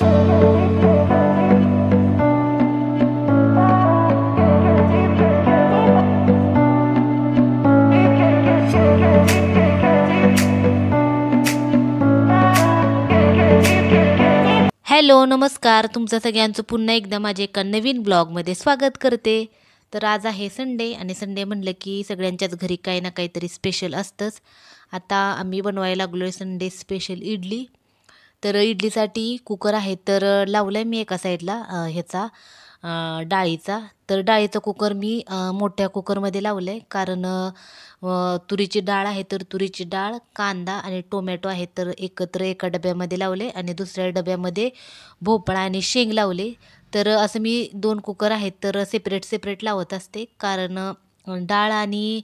hello नमस्कार तुमचं सगळ्यांचं पुन्हा एकदा माझे एका नवीन ब्लॉगमध्ये स्वागत करते तर आज आहे संडे आणि संडे म्हणलं की सगळ्यांच्याच घरी काही ना काहीतरी स्पेशल असतंच आता आम्ही बनवायला लागलो आहे संडे स्पेशल इडली तर इडलीसाठी कुकर आहे तर लावलं आहे मी एका साईडला ह्याचा डाळीचा तर डाळीचा कुकर मी मोठ्या कुकरमध्ये लावलं आहे कारण तुरीची डाळ आहे तर तुरीची डाळ कांदा आणि टोमॅटो आहे तर एकत्र एका डब्यामध्ये लावले आणि दुसऱ्या डब्यामध्ये भोपळा आणि शेंग लावले तर असं मी दोन कुकर आहेत तर सेपरेट सेपरेट लावत असते कारण डाळ आणि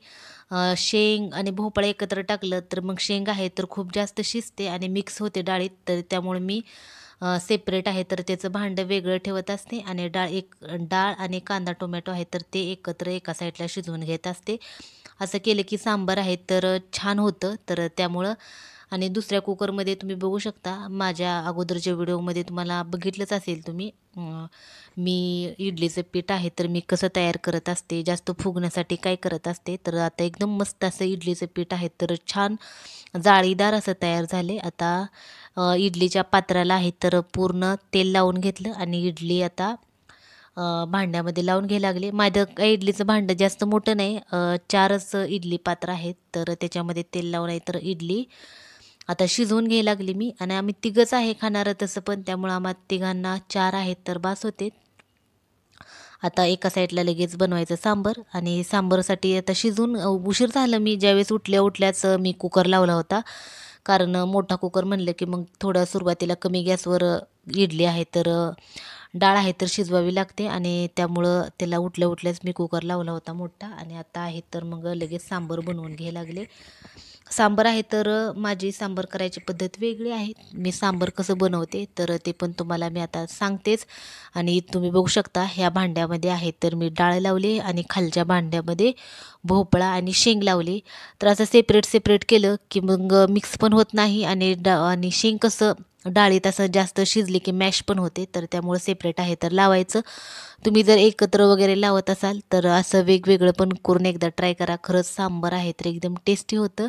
शेंग आणि भोपळा एकत्र टाकलं तर मग शेंग आहे तर खूप जास्त शिजते आणि मिक्स होते डाळीत तर त्यामुळे मी सेपरेट आहे तर त्याचं भांडं वेगळं ठेवत असते आणि डाळ एक डाळ आणि कांदा टोमॅटो आहे तर ते एकत्र एका साईडला शिजवून घेत असते असं केलं की सांबार आहे तर छान होतं तर त्यामुळं आणि दुसऱ्या कुकरमध्ये तुम्ही बघू शकता माझ्या अगोदरच्या व्हिडिओमध्ये तुम्हाला बघितलंच असेल तुम्ही मी इडलीचं पीठ आहे तर मी कसं तयार करत असते जास्त फुगण्यासाठी काय करत असते तर आता एकदम मस्त असं इडलीचं पीठ आहे तर छान जाळीदार असं तयार झाले आता इडलीच्या पात्राला आहे तर पूर्ण तेल लावून घेतलं आणि इडली आता भांड्यामध्ये लावून घ्यायला लागले माझं काय इडलीचं भांडं जास्त मोठं नाही चारच इडली पात्र आहेत तर त्याच्यामध्ये तेल लावून आहे तर इडली आता शिजवून घ्यायला लागली मी आणि आम्ही तिघंच आहे खाणारं तसं पण त्यामुळं आम्हा तिघांना चार आहेत तर बास होते आता एका साईडला लगेच बनवायचं सांबर आणि सांबरसाठी आता शिजून उशीर झालं मी ज्यावेळेस उठल्या उठल्याच मी कुकर लावला होता कारण मोठा कुकर म्हणलं की मग थोडं सुरुवातीला कमी गॅसवर इडली आहे तर डाळ आहे तर शिजवावी लागते आणि त्यामुळं त्याला उठल्या उठल्याच मी कुकर लावला होता मोठा आणि आता आहे तर मग लगेच सांबर बनवून घ्यायला लागले सांबर आहे तर माझी सांबर करायची पद्धत वेगळी आहे मी सांबर कसं बनवते तर ते पण तुम्हाला मी आता सांगतेच आणि तुम्ही बघू शकता ह्या भांड्यामध्ये आहे तर मी डाळ लावली आणि खालच्या भांड्यामध्ये भोपळा आणि शेंग लावले तर असं सेपरेट सेपरेट केलं की मग मिक्स पण होत नाही आणि डा आणि शेंग कसं डाळी तसं जास्त शिजली की मॅश पण होते तर त्यामुळे सेपरेट आहे तर लावायचं तुम्ही जर एकत्र वगैरे लावत असाल तर असं वेगवेगळं पण करून एकदा ट्राय करा खरंच सांबर आहे तर एकदम टेस्टी होतं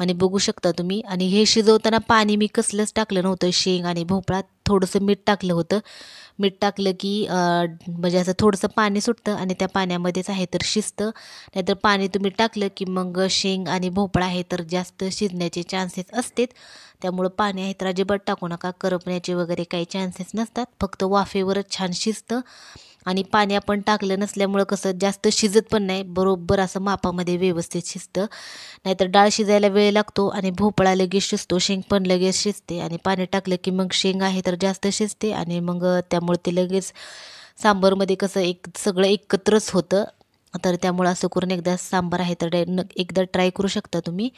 आणि बघू शकता तुम्ही आणि हे शिजवताना पाणी मी कसलंच टाकलं नव्हतं शेंग आणि भोपळा थोडंसं मीठ टाकलं होतं मीठ टाकलं की म्हणजे असं थोडंसं पाणी सुटतं आणि त्या पाण्यामध्येच आहे तर शिजतं नाहीतर पाणी तुम्ही टाकलं की मग शेंग आणि भोपळा आहे तर जास्त शिजण्याचे चान्सेस असतेच त्यामुळं पाणी आहे तर अजिबात टाकू नका करपण्याचे वगैरे काही चान्सेस नसतात फक्त वाफेवरच छान शिजतं आणि पाणी आपण टाकलं नसल्यामुळं कसं जास्त शिजत पण नाही बरोबर असं मापामध्ये व्यवस्थित शिजतं नाहीतर डाळ शिजायला वेळ लागतो आणि भोपळा लगेच शिजतो शेंग पण लगेच शिजते आणि पाणी टाकलं की मग शेंग आहे तर जास्त शिजते आणि मग त्यामुळे ते लगेच सांबारमध्ये कसं एक सगळं एकत्रच होतं तर त्यामुळं असं करून एकदा सांबार आहे तर एकदा ट्राय करू शकता तुम्ही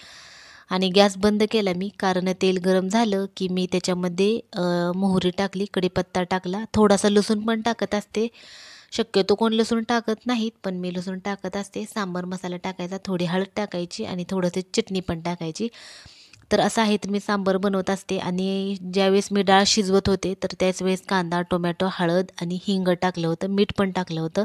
आणि गॅस बंद केला मी कारण तेल गरम झालं की मी त्याच्यामध्ये मोहरी टाकली कढीपत्ता टाकला थोडासा लसूण पण टाकत असते शक्यतो कोण लसूण टाकत नाहीत पण मी लसूण टाकत असते सांबर मसाला टाकायचा थोडी हळद टाकायची आणि थोडंसं चटणी पण टाकायची तर असं आहे तर मी सांबर बनवत असते आणि ज्यावेळेस मी डाळ शिजवत होते तर त्याच वेळेस कांदा टोमॅटो हळद आणि हिंग टाकलं होतं मीठ पण टाकलं होतं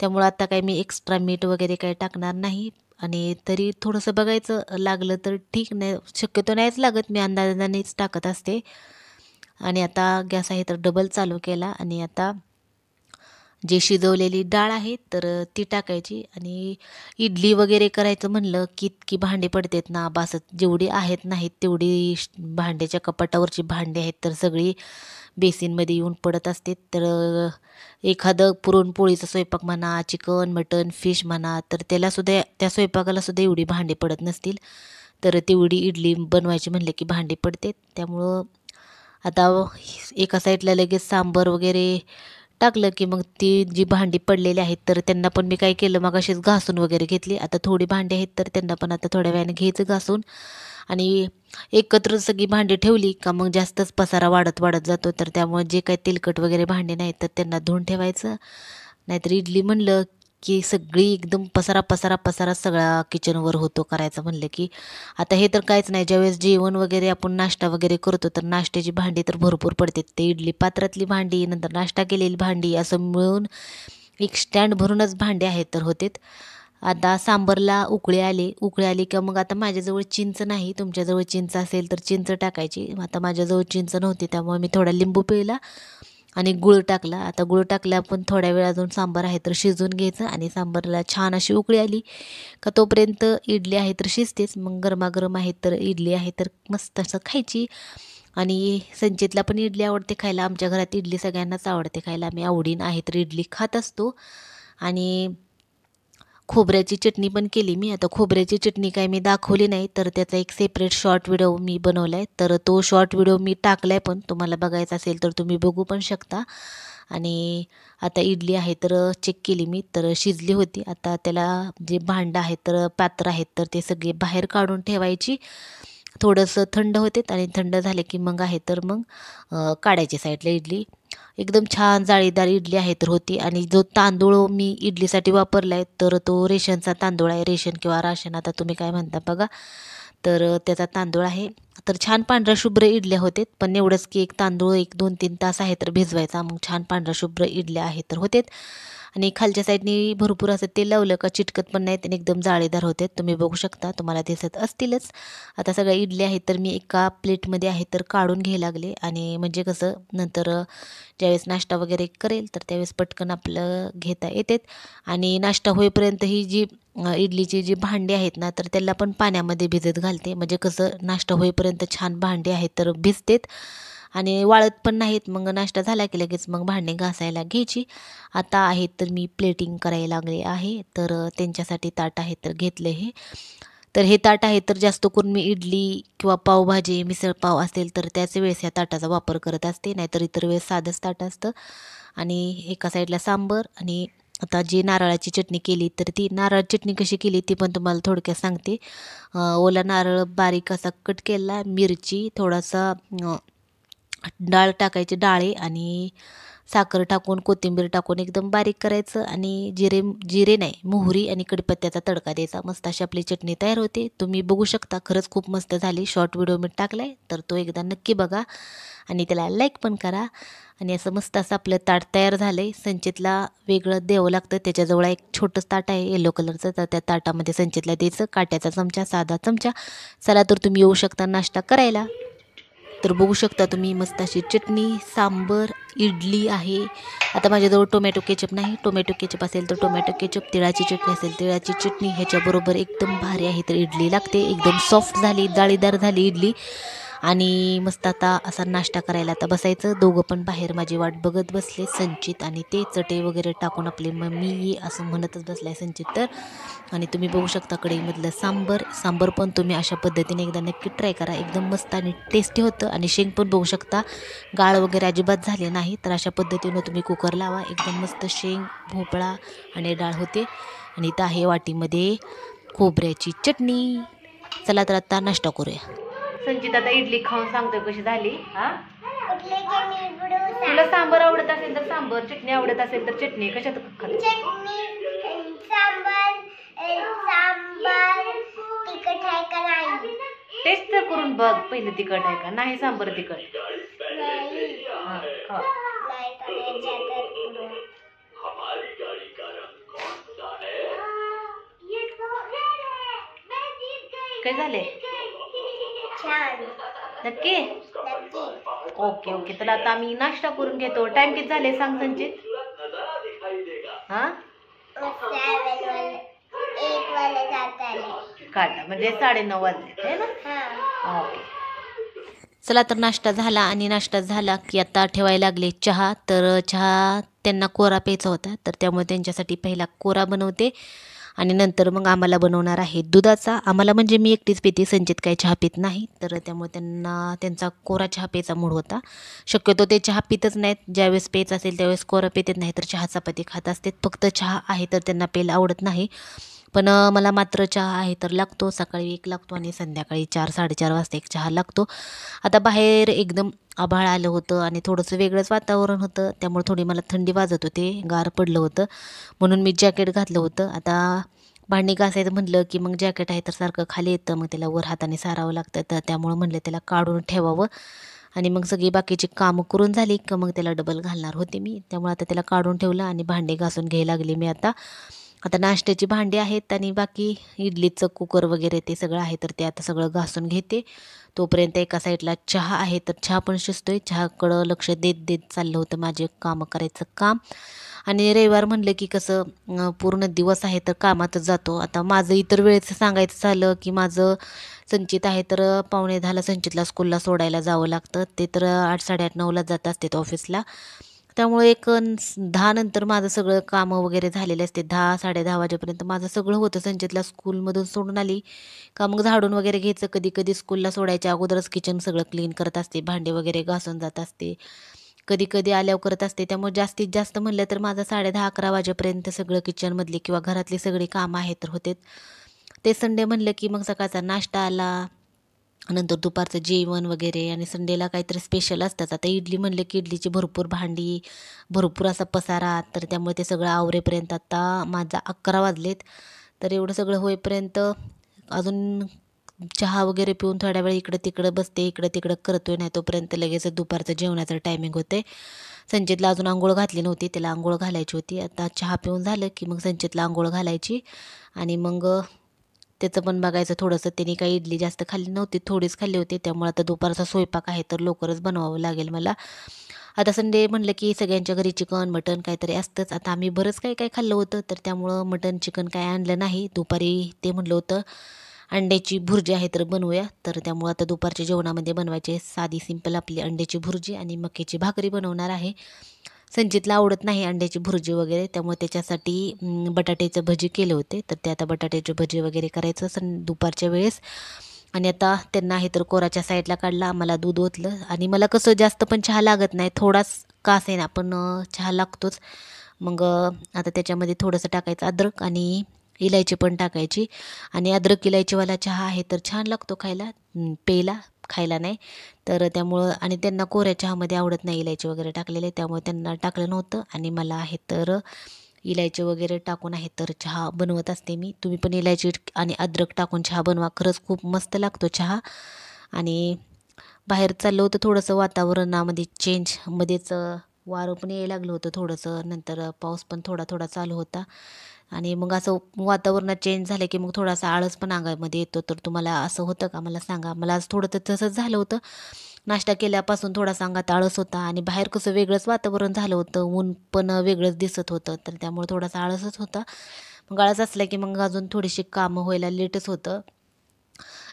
त्यामुळं आता काही मी एक्स्ट्रा मीठ वगैरे काही टाकणार नाही आणि तरी थोडंसं बघायचं लागलं तर ठीक नाही शक्यतो नाहीच लागत मी अंदाजानेच टाकत असते आणि आता गॅस आहे तर डबल चालू केला आणि आता जे शिजवलेली डाळ आहे तर ती टाकायची आणि इडली वगैरे करायचं म्हणलं की की भांडे पडतात ना बासत जेवढी आहेत नाहीत तेवढी भांड्याच्या कपाटावरची भांडे आहेत तर सगळी बेसिनमध्ये येऊन पडत असते तर एखादं पुरणपोळीचा स्वयंपाक म्हणा चिकन मटन फिश म्हणा तर त्यालासुद्धा त्या स्वयंपाकालासुद्धा एवढी भांडी पडत नसतील तर तेवढी इडली बनवायची म्हणलं की भांडी पडते त्यामुळं आता एका साईडला लगेच सांबर वगैरे टाकलं की मग ती जी भांडी पडलेली आहेत तर त्यांना पण मी काय केलं मग अशीच घासून वगैरे घेतली आता थोडी भांडी आहेत तर त्यांना पण आता थोड्या वेळाने घ्यायचं घासून आणि एकत्र सगळी भांडी ठेवली का मग जास्तच पसारा वाढत वाढत जातो तर त्यामुळे जे काही तेलकट वगैरे भांडे नाहीत तर त्यांना धुवून ठेवायचं नाहीतर इडली म्हणलं की सगळी एकदम पसारा पसारा पसारा सगळा किचनवर होतो करायचं म्हणलं की आता हे तर काहीच नाही ज्यावेळेस जेवण वगैरे आपण नाश्ता वगैरे करतो तर नाश्त्याची भांडी तर भरपूर पडते ते इडली पात्रातली भांडी नंतर नाश्ता केलेली भांडी असं मिळून एक स्टँड भरूनच भांडे आहेत तर होतेत आता सांबरला उकळे आले उकळे आले किंवा मग आता माझ्याजवळ चिंच नाही तुमच्याजवळ चिंच असेल तर चिंच टाकायची आता माझ्याजवळ चिंच नव्हती त्यामुळे मी थोडा लिंबू पिळला आणि गुळ टाकला आता गुळ टाकला पण थोड्या वेळ अजून सांबार आहे तर शिजून घ्यायचं आणि सांबारला छान अशी उकळी आली का तोपर्यंत इडली आहे तर शिजतेच मग गरमागरम आहे तर इडली आहे तर मस्त असं खायची आणि संचेतला पण इडली आवडते खायला आमच्या घरात इडली सगळ्यांनाच आवडते खायला आम्ही आवडीन आहे तर इडली खात असतो आणि खोबऱ्याची चटणी पण केली मी आता खोबऱ्याची चटणी काय मी दाखवली नाही तर त्याचा एक सेपरेट शॉर्ट व्हिडिओ मी बनवला आहे तर तो शॉर्ट व्हिडिओ मी टाकला आहे पण तुम्हाला बघायचा असेल तर तुम्ही बघू पण शकता आणि आता इडली आहे तर चेक केली मी तर शिजली होती आता त्याला जे भांडं आहे तर पात्र आहेत तर ते सगळे बाहेर काढून ठेवायची थोडंसं थंड होते आणि थंड झाले की मग आहे तर मग काढायची साईडला इडली एकदम छान जाळीदार इडली आहे तर होती आणि जो तांदूळ मी इडलीसाठी वापरला आहे तर तो रेशनचा तांदूळ आहे रेशन किंवा राशन आता तुम्ही काय म्हणता बघा तर त्याचा तांदूळ आहे तर छान पांढरा शुभ्र इडल्या होते पण एवढंच की एक तांदूळ एक दोन तीन तास आहे तर भिजवायचा मग छान पांढरा शुभ्र इडल्या आहे तर होते आणि खालच्या साईडनी भरपूर असं ते लावलं का चिटकत पण नाहीत आणि एकदम जाळेदार होते तुम्ही बघू शकता तुम्हाला दिसत असतीलच आता सगळ्या इडली आहेत तर मी एका प्लेटमध्ये आहे तर काढून घ्याय लागले आणि म्हणजे कसं नंतर ज्यावेळेस नाश्ता वगैरे करेल तर त्यावेळेस पटकन आपलं घेता येते आणि नाश्ता होईपर्यंत ही जी इडलीची जी भांडी आहेत ना तर त्याला पण पाण्यामध्ये भिजत घालते म्हणजे कसं नाश्ता होईपर्यंत छान भांडी आहेत तर भिजतेत आणि वाळत पण नाहीत मग नाश्ता झाला की लगेच मग भांडे घासायला घ्यायची आता आहेत तर मी प्लेटिंग करायला लागले आहे तर त्यांच्यासाठी ताट आहे तर घेतले हे तर हे ताट आहे तर जास्त करून मी इडली किंवा पावभाजी मिसळपाव असेल तर त्याच वेळेस ह्या ताटाचा वापर करत असते नाहीतर इतर वेळेस साधंच ताट असतं आणि एका साईडला सांबर आणि आता जी नारळाची चटणी केली तर ती नारळ चटणी कशी केली ती पण तुम्हाला थोडक्यात सांगते ओला नारळ बारीक असा कट केला मिरची थोडासा डाळ टाकायची डाळे आणि साखर टाकून कोथिंबीर टाकून एकदम बारीक करायचं आणि जिरे जिरे नाही मोहरी आणि कडीपत्त्याचा तडका द्यायचा मस्त अशी आपली चटणी तयार होते तुम्ही बघू शकता खरंच खूप मस्त झाली शॉर्ट व्हिडिओ मी टाकला आहे तर तो एकदा नक्की बघा आणि त्याला लाईक पण करा आणि असं मस्त असं आपलं ताट तयार झालं आहे संचितला वेगळं द्यावं लागतं त्याच्याजवळ एक छोटंच ताट आहे येलो कलरचं तर त्या ताटामध्ये संचितला द्यायचं काट्याचा चमचा साधा चमचा चला तर तुम्ही येऊ शकता नाश्ता करायला तर बघू शकता तुम्ही मस्त अशी चटणी सांबर इडली आहे आता माझ्याजवळ टोमॅटो केचप नाही टोमॅटो केचप असेल तर टोमॅटो केचप तिळाची चटणी असेल तिळाची चटणी ह्याच्याबरोबर एकदम भारी आहे तर इडली लागते एकदम सॉफ्ट झाली जाळीदार झाली इडली आणि मस्त आता असा नाश्ता करायला आता बसायचं दोघं पण बाहेर माझी वाट बघत बसले संचित आणि ते चटे वगैरे टाकून आपले मम्मी ये असं म्हणतच बसलाय संचित तर आणि तुम्ही बघू शकता कढईमधलं सांबर सांबर पण तुम्ही अशा पद्धतीने एकदा नक्की ट्राय करा एकदम मस्त आणि टेस्टी होतं आणि शेंग पण बघू शकता गाळ वगैरे अजिबात झाले नाही तर अशा पद्धतीनं तुम्ही कुकर लावा एकदम मस्त शेंग भोपळा आणि डाळ होते आणि इथं आहे वाटीमध्ये खोबऱ्याची चटणी चला तर आत्ता नाश्ता करूया संचित आता इडली खाऊन सांगतोय कशी झाली तुला सांबर आवडत असेल तर सांबर चटणी आवडत असेल तर चटणी कशात तेच तर करून बघ पहिलं तिखट आहे का नाही सांबर तिखट काय झाले नक्की ओके ओके तर आता आम्ही नाश्ता करून घेतो टाइम किती झाले सांग संचित हा काटा म्हणजे साडे नऊ वाजले ना ओके चला तर नाश्ता झाला आणि नाश्ता झाला की आता ठेवायला लागले चहा तर चहा त्यांना कोरा प्यायचा होता तर त्यामुळे त्यांच्यासाठी पहिला कोरा बनवते आणि नंतर मग आम्हाला बनवणार आहे दुधाचा आम्हाला म्हणजे मी एकटीच पिते संचित काही चहा पीत नाही तर त्यामुळे त्यांना त्यांचा कोरा चहा प्यायचा मूड होता शक्यतो ते चहा पितच नाहीत ज्यावेळेस पेच असेल त्यावेळेस कोरा पेत नाही तर चहाचा पती खात असतात फक्त चहा आहे तर त्यांना प्यायला आवडत नाही पण मला मात्र चहा आहे तर लागतो सकाळी एक लागतो आणि संध्याकाळी चार साडेचार वाजता एक चहा लागतो आता बाहेर एकदम आभाळ आलं होतं आणि थोडंसं वेगळंच वातावरण होतं त्यामुळे थोडी मला थंडी वाजत होते गार पडलं होतं म्हणून मी जॅकेट घातलं होतं आता भांडी घासायचं म्हटलं की मग जॅकेट आहे तर सारखं खाली येतं मग त्याला वर हाताने सारावं लागतं तर त्यामुळं म्हणलं त्याला काढून ठेवावं आणि मग सगळी बाकीची कामं करून झाली का मग त्याला डबल घालणार होते मी त्यामुळे आता त्याला काढून ठेवलं आणि भांडी घासून घ्यायला लागले मी आता आता नाश्त्याची भांडी आहेत आणि बाकी इडलीचं कुकर वगैरे ते सगळं आहे तर ते आता सगळं घासून घेते तोपर्यंत एका साईडला चहा आहे तर चहा पण शिजतोय चहाकडं लक्ष देत देत चाललं होतं माझे कामं करायचं काम आणि रविवार म्हणलं की कसं पूर्ण दिवस आहे तर कामातच जातो आता माझं इतर वेळेचं सांगायचं झालं की माझं संचित आहे तर पावणे दहाला संचितला स्कूलला सोडायला जावं लागतं ते तर आठ साडेआठ नऊला जात असते ऑफिसला त्यामुळे एक दहा नंतर माझं सगळं कामं वगैरे झालेले असते दहा साडे दहा वाजेपर्यंत माझं सगळं होतं संचितला स्कूलमधून सोडून आली का मग झाडून वगैरे घ्यायचं कधी कधी स्कूलला सोडायच्या अगोदरच किचन सगळं क्लीन करत असते भांडे वगैरे घासून जात असते कधी कधी आल्यावर करत असते त्यामुळे जास्तीत जास्त म्हणलं तर माझं साडे दहा अकरा वाजेपर्यंत सगळं किचनमधली किंवा घरातली सगळी कामं आहेत तर होते ते संडे म्हणलं की मग सकाळचा नाश्ता आला नंतर दुपारचं जेवण वगैरे आणि संडेला काहीतरी स्पेशल असतात आता इडली म्हणलं की इडलीची भरपूर भांडी भरपूर असा पसारा तर त्यामुळे ते सगळं आवरेपर्यंत आता माझा अकरा वाजलेत तर एवढं सगळं होईपर्यंत अजून चहा वगैरे पिऊन थोड्या वेळ इकडं तिकडं बसते इकडं तिकडं करतोय नाही तोपर्यंत लगेच दुपारचं जेवणाचं टायमिंग होते संचितला अजून आंघोळ घातली नव्हती त्याला आंघोळ घालायची होती आता चहा पिऊन झालं की मग संचितला आंघोळ घालायची आणि मग त्याचं पण बघायचं थोडंसं त्यांनी काही इडली जास्त खाल्ली नव्हती थोडीच खाल्ली होती त्यामुळे आता दुपारचा स्वयंपाक आहे तर लवकरच बनवावं लागेल मला आता संडे म्हटलं की सगळ्यांच्या घरी चिकन मटण काहीतरी असतंच आता आम्ही बरंच काही काय खाल्लं होतं तर त्यामुळं मटन चिकन काय आणलं नाही दुपारी ते म्हटलं होतं अंड्याची भुर्जी आहे तर बनवूया तर त्यामुळं आता दुपारच्या जेवणामध्ये बनवायचे साधी सिंपल आपली अंड्याची भुर्जी आणि मक्याची भाकरी बनवणार आहे संजितला आवडत नाही अंड्याची भुर्जी वगैरे त्यामुळे त्याच्यासाठी बटाट्याचं भजी केले होते तर ते आता बटाट्याची भजी वगैरे करायचं सं दुपारच्या वेळेस आणि आता त्यांना हे तर कोराच्या साईडला काढला आम्हाला दूध ओतलं आणि मला कसं जास्त पण चहा लागत नाही थोडाच आहे ना पण चहा लागतोच मग आता त्याच्यामध्ये थोडंसं टाकायचं अद्रक आणि इलायची पण टाकायची आणि अद्रक इलायचीवाला चहा आहे तर छान लागतो खायला पेला खायला नाही तर त्यामुळं आणि त्यांना कोऱ्या चहामध्ये आवडत नाही इलायची वगैरे टाकलेले त्यामुळे त्यांना टाकलं नव्हतं आणि मला आहे तर इलायची वगैरे टाकून आहे तर चहा बनवत असते मी तुम्ही पण इलायची आणि अद्रक टाकून चहा बनवा खरंच खूप मस्त लागतो चहा आणि बाहेर चाललो होतं थोडंसं वातावरणामध्ये चेंज मध्येच वारं पण यायला लागलं होतं थोडंसं नंतर पाऊस पण थोडा थोडा चालू होता आणि मग असं वातावरण चेंज झालं की मग थोडासा आळस पण अंगामध्ये येतो तर तुम्हाला असं होतं का मला सांगा मला आज थोडं तर तसंच झालं होतं नाश्ता केल्यापासून थोडासा अंगात आळस होता आणि बाहेर कसं वेगळंच वातावरण झालं होतं ऊन पण वेगळंच दिसत होतं तर त्यामुळे थोडासा आळसच होता मग आळस असला की मग अजून थोडीशी कामं व्हायला लेटच होतं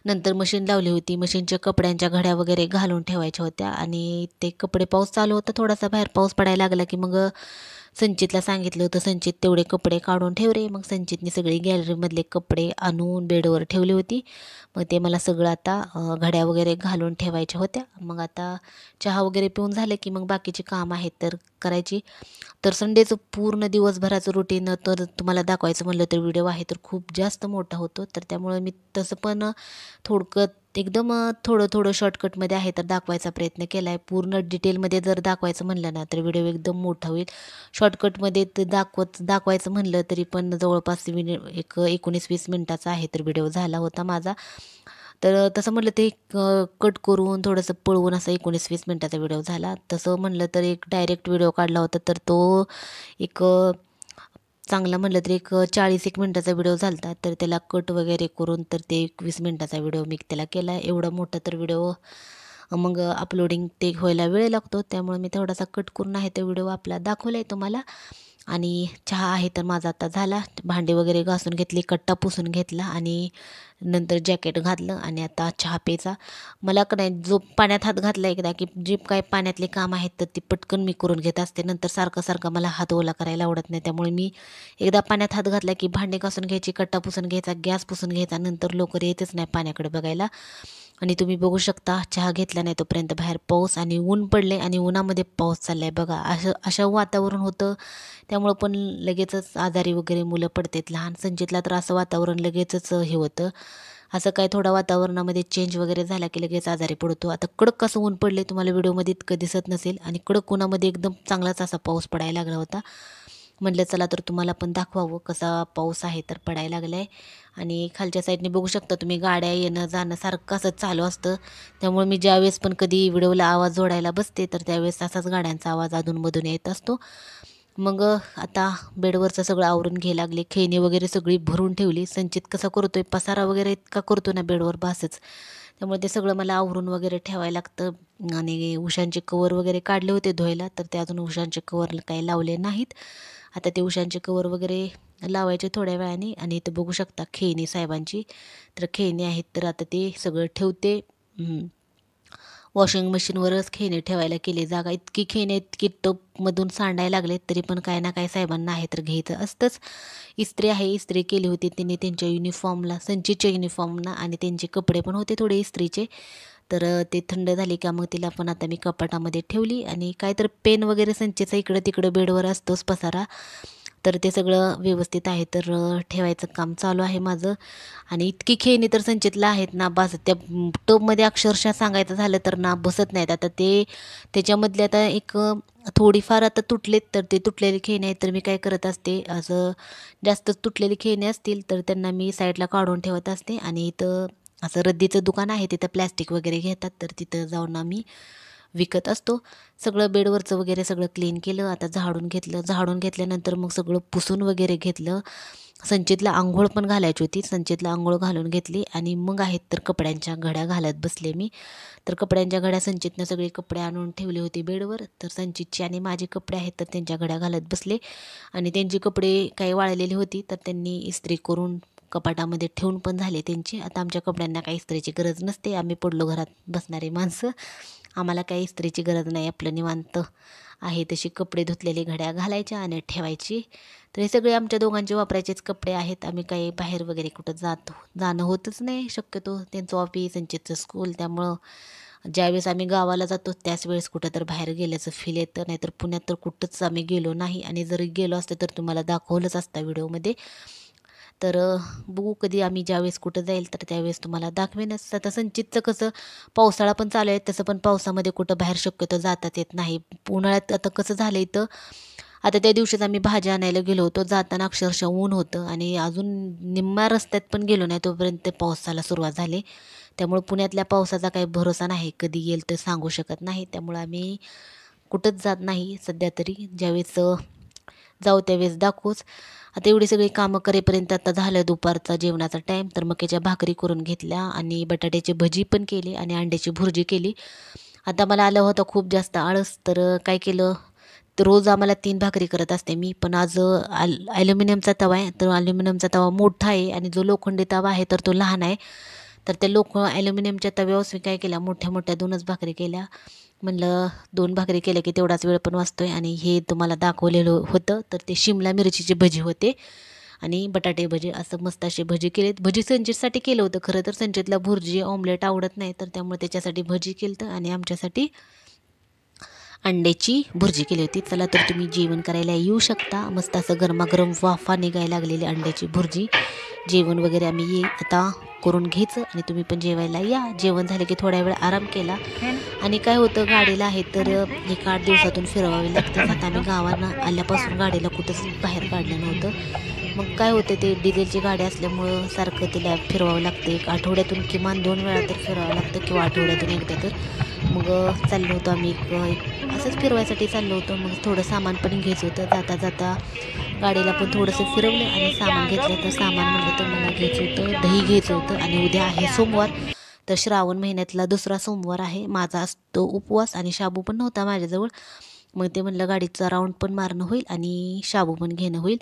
नंतर मशीन लावली होती मशीनच्या कपड्यांच्या घड्या वगैरे घालून ठेवायच्या होत्या आणि ते कपडे पाऊस चालू होता थोडासा बाहेर पाऊस पडायला लागला की मग संचितला सांगितलं होतं संचित तेवढे कपडे काढून ठेव रे मग संचितने सगळी गॅलरीमधले कपडे आणून बेडवर ठेवली होती मग ते मला सगळं आता घड्या वगैरे घालून ठेवायच्या होत्या मग आता चहा वगैरे पिऊन झालं की मग बाकीचे काम आहेत तर करायची तर संडेचं पूर्ण दिवसभराचं रुटीन तर तुम्हाला दाखवायचं म्हणलं तर व्हिडिओ आहे तर खूप जास्त मोठा होतो तर त्यामुळे मी तसं पण थोडकं एकदम थोडं थोडं शॉर्टकटमध्ये आहे तर दाखवायचा प्रयत्न केला आहे पूर्ण डिटेलमध्ये जर दाखवायचं म्हणलं ना तर व्हिडिओ एकदम मोठा होईल शॉर्टकटमध्ये ते दाखवत दाखवायचं म्हणलं तरी पण जवळपास मिनिट एक एकोणीस वीस मिनटाचा आहे तर व्हिडिओ झाला होता माझा तर तसं म्हटलं ते कट करून थोडंसं पळवून असा एकोणीस वीस मिनटाचा व्हिडिओ झाला तसं म्हटलं तर एक डायरेक्ट व्हिडिओ काढला होता तर तो एक चांगला म्हटलं तर एक चाळीस एक मिनटाचा व्हिडिओ झाला तर त्याला कट वगैरे करून तर ते एकवीस मिनटाचा व्हिडिओ मी त्याला केला एवढा मोठा तर व्हिडिओ मग अपलोडिंग ते व्हायला वेळ लागतो त्यामुळे मी थोडासा कट करून आहे तो व्हिडिओ आपला दाखवला आहे तुम्हाला आणि चहा आहे तर माझा आता झाला भांडे वगैरे घासून घेतले कट्टा पुसून घेतला आणि नंतर जॅकेट घातलं आणि आता चहा प्यायचा मला नाही जो पाण्यात हात घातला एकदा की जे काय पाण्यातले काम आहेत तर ती पटकन मी करून घेत असते नंतर सारखं सारखं मला हात ओला करायला आवडत नाही त्यामुळे मी एकदा पाण्यात हात घातला की भांडे घासून घ्यायची कट्टा पुसून घ्यायचा गॅस पुसून घ्यायचा नंतर लवकर येतच नाही पाण्याकडे बघायला आणि तुम्ही बघू शकता चहा घेतला नाही तोपर्यंत बाहेर पाऊस आणि ऊन पडले आणि उन्हामध्ये पाऊस चालला आहे बघा असं अशा वातावरण होतं त्यामुळं पण लगेचच आजारी वगैरे मुलं पडतात लहान संचितला तर असं वातावरण लगेचच हे होतं असं काय थोडा वातावरणामध्ये चेंज वगैरे झाला की लगेच आजारी पडतो आता कडक कसं ऊन पडले तुम्हाला व्हिडिओमध्ये इतकं दिसत नसेल आणि कडक उन्हामध्ये एकदम चांगलाच असा पाऊस पडायला लागला होता म्हटलं चला तर तुम्हाला पण दाखवावं कसा पाऊस आहे तर पडायला लागला आहे आणि खालच्या साईडने बघू शकता तुम्ही गाड्या येणं जाणं सारखं असंच चालू असतं त्यामुळे मी ज्यावेळेस पण कधी व्हिडिओला आवाज जोडायला बसते तर त्यावेळेस असाच गाड्यांचा आवाज अधूनमधून येत असतो मग आता बेडवरचं सगळं आवरून घ्यायला लागले खेळणी वगैरे सगळी भरून ठेवली संचित कसा करतोय पसारा वगैरे इतका करतो ना बेडवर बासच त्यामुळे ते सगळं मला आवरून वगैरे ठेवायला लागतं आणि उशांचे कवर वगैरे काढले होते धुवायला तर ते अजून उशांचे कवर काही लावले नाहीत आता ते उशांचे कवर वगैरे लावायचे थोड्या वेळाने आणि इथं बघू शकता खेळणी साहेबांची तर खेळणी आहेत तर आता ते सगळं ठेवते वॉशिंग मशीनवरच खेळणी ठेवायला केले जागा इतकी खेळणे इतकी टपमधून सांडायला लागले तरी पण काय ना काय साहेबांना आहे तर घ्यायचं असतंच इस्त्री आहे इस्त्री केली होती त्यांनी त्यांच्या युनिफॉर्मला संचीच्या युनिफॉर्मला आणि त्यांचे कपडे पण होते थोडे इस्त्रीचे तर ते थंड झाली का मग तिला पण आता मी कपाटामध्ये ठेवली आणि काय तर पेन वगैरे संचेचा इकडं तिकडं बेडवर असतोच पसारा तर ते सगळं व्यवस्थित आहे तर ठेवायचं काम चालू आहे माझं आणि इतकी खेळणी तर संचितला आहेत ना बस त्या टोपमध्ये अक्षरशः सांगायचं झालं तर ना बसत नाहीत आता ते त्याच्यामधले आता एक थोडीफार आता तुटलेत तर ते तुटलेली खेळणी आहेत तर मी काय करत असते असं जास्तच तुटलेली खेळणी असतील तर त्यांना मी साईडला काढून ठेवत असते आणि इथं असं रद्दीचं दुकान आहे तिथं प्लॅस्टिक वगैरे घेतात तर तिथं जाऊन आम्ही विकत असतो सगळं बेडवरचं वगैरे सगळं क्लीन केलं आता झाडून घेतलं झाडून घेतल्यानंतर मग सगळं पुसून वगैरे घेतलं संचितला आंघोळ पण घालायची होती संचितला आंघोळ घालून घेतली आणि मग आहेत तर कपड्यांच्या घड्या घालत बसले मी तर कपड्यांच्या घड्या संचितनं सगळे कपडे आणून ठेवले होते बेडवर तर संचितची आणि माझे कपडे आहेत तर त्यांच्या घड्या घालत बसले आणि त्यांची कपडे काही वाळलेली होती तर त्यांनी इस्त्री करून कपाटामध्ये ठेवून पण झाले त्यांचे आता आमच्या कपड्यांना काही इस्त्रीची गरज नसते आम्ही पडलो घरात बसणारी माणसं आम्हाला काही इस्त्रीची गरज नाही आपलं निवांत आहे तशी कपडे धुतलेले घड्या घालायच्या आणि ठेवायची तर हे सगळे आमच्या दोघांचे वापरायचेच कपडे आहेत आम्ही काही बाहेर वगैरे कुठं जातो जाणं होतच नाही शक्यतो त्यांचं ऑफिस त्यांचे स्कूल त्यामुळं ज्यावेळेस आम्ही गावाला जातो त्याच वेळेस कुठं तर बाहेर गेल्याचं फील येतं नाहीतर पुण्यात तर कुठंच आम्ही गेलो नाही आणि जरी गेलो असतं तर तुम्हाला दाखवलंच असता व्हिडिओमध्ये तर बघू कधी आम्ही ज्यावेळेस कुठं जाईल तर त्यावेळेस तुम्हाला दाखवेनच आता संचितचं कसं पावसाळा पण चालू आहे तसं पण पावसामध्ये कुठं बाहेर शक्यतो जातात येत नाही उन्हाळ्यात आता कसं झालं इथं आता त्या दिवशीच आम्ही भाज्या आणायला गेलो होतो जाताना अक्षरशः ऊन होतं आणि अजून निम्म्या रस्त्यात पण गेलो नाही तोपर्यंत पावसाला सुरुवात झाली त्यामुळे पुण्यातल्या पावसाचा काही भरोसा नाही कधी येईल तर सांगू शकत नाही त्यामुळे आम्ही कुठंच जात नाही सध्या तरी ज्यावेळेस जाऊ त्यावेळेस दाखवूच आता एवढी सगळी कामं करेपर्यंत आता झालं दुपारचा जेवणाचा टाईम तर मकेच्या भाकरी करून घेतल्या आणि बटाट्याची भजी पण केली आणि अंड्याची भुर्जी केली आता मला आलं होतं खूप जास्त आळस तर काय केलं तर रोज आम्हाला तीन भाकरी करत असते मी पण आज अल ॲल्युमिनियमचा तवा आहे तर ॲल्युमिनियमचा तवा मोठा आहे आणि जो लोखंडी तवा आहे तर तो लहान आहे तर ते लोक ॲल्युमिनियमच्या मी काय केल्या मोठ्या मोठ्या दोनच भाकरी केल्या म्हणलं दोन भाकरी केल्या की तेवढाच वेळ पण वाचतो आहे आणि हे तुम्हाला दाखवलेलं होतं तर ते शिमला मिरचीचे भजी होते आणि बटाटे भजी असं मस्त असे भजी केलेत भजी संचितसाठी केलं होतं खरं तर संचितला भुर्जी ऑमलेट आवडत नाही तर त्यामुळे त्याच्यासाठी भजी केलं आणि आमच्यासाठी अंड्याची भुर्जी केली होती चला तर तुम्ही जेवण करायला येऊ शकता मस्त असं गरमागरम वाफा निघायला लागलेली अंड्याची भुर्जी जेवण वगैरे आम्ही ये आता करून घ्यायचं आणि तुम्ही पण जेवायला या जेवण झालं की थोड्या वेळ आराम केला आणि काय होतं गाडीला आहे तर एक आठ दिवसातून फिरवावी लागते आता आम्ही गावांना आल्यापासून गाडीला कुठंच बाहेर काढलं नव्हतं मग काय होतं ते डिझेलची गाडी असल्यामुळं सारखं तिला फिरवावं लागतं एक आठवड्यातून किमान दोन वेळा तर फिरावं लागतं किंवा आठवड्यातून एकदा तर मग चाललो होतो आम्ही एक असंच फिरवायसाठी चाललो होतो मग थोडं सामान पण घ्यायचं होतं जाता जाता गाडीला पण थोडंसं फिरवलं आणि सामान घेतलं तर सामान म्हणलं तर मला घ्यायचं होतं दही घ्यायचं होतं आणि उद्या आहे सोमवार तर श्रावण महिन्यातला दुसरा सोमवार आहे माझा असतो उपवास आणि शाबू पण नव्हता माझ्याजवळ मग ते म्हणलं गाडीचा राऊंड पण मारणं होईल आणि शाबू पण घेणं होईल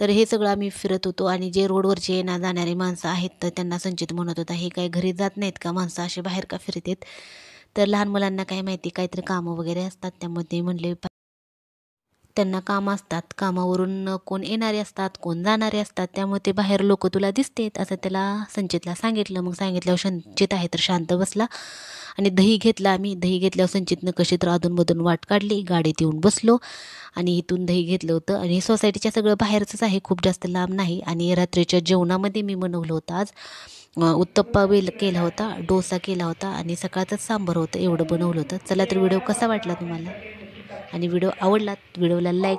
तर हे सगळं आम्ही फिरत होतो आणि जे रोडवरचे येणार जाणारे माणसं आहेत तर त्यांना संचित म्हणत होता हे काय घरी जात नाहीत का माणसं असे बाहेर का फिरत आहेत तर लहान मुलांना काही माहिती काहीतरी कामं वगैरे असतात त्यामध्ये म्हणले त्यांना काम असतात कामावरून कोण येणारे असतात कोण जाणारे असतात त्यामुळे ते बाहेर लोक तुला दिसतेत असं त्याला संचितला सांगितलं मग सांगितल्यावर संचित आहे तर शांत बसला आणि दही घेतला आम्ही दही घेतल्यावर संचितनं कशी तर अधूनमधून वाट काढली गाडीत येऊन बसलो आणि इथून दही घेतलं होतं आणि सोसायटीच्या सगळं बाहेरचंच आहे खूप जास्त लांब नाही आणि रात्रीच्या जेवणामध्ये मी बनवलं होतं आज उत्तप्पा वेल केला होता डोसा केला होता आणि सकाळचाच सांबार होतं एवढं बनवलं होतं चला तर व्हिडिओ कसा वाटला तुम्हाला आणि व्हिडिओ आवडला व्हिडिओला लाईक